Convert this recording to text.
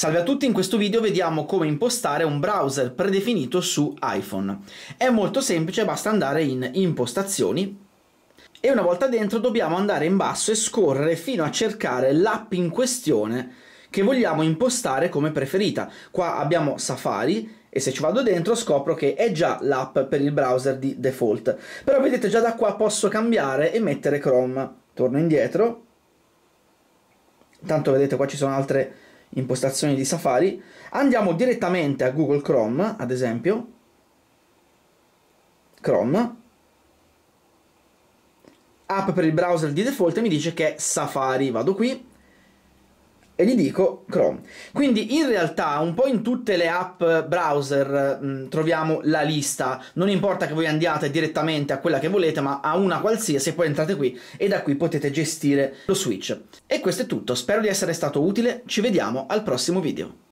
Salve a tutti, in questo video vediamo come impostare un browser predefinito su iPhone. È molto semplice, basta andare in impostazioni e una volta dentro dobbiamo andare in basso e scorrere fino a cercare l'app in questione che vogliamo impostare come preferita. Qua abbiamo Safari e se ci vado dentro scopro che è già l'app per il browser di default. Però vedete già da qua posso cambiare e mettere Chrome. Torno indietro. Tanto vedete qua ci sono altre impostazioni di Safari, andiamo direttamente a Google Chrome, ad esempio, Chrome, app per il browser di default e mi dice che è Safari, vado qui, e gli dico Chrome. Quindi in realtà un po' in tutte le app browser mh, mm, troviamo la lista, non importa che voi andiate direttamente a quella che volete, ma a una qualsiasi, poi entrate qui e da qui potete gestire lo switch. E questo è tutto, spero di essere stato utile, ci vediamo al prossimo video.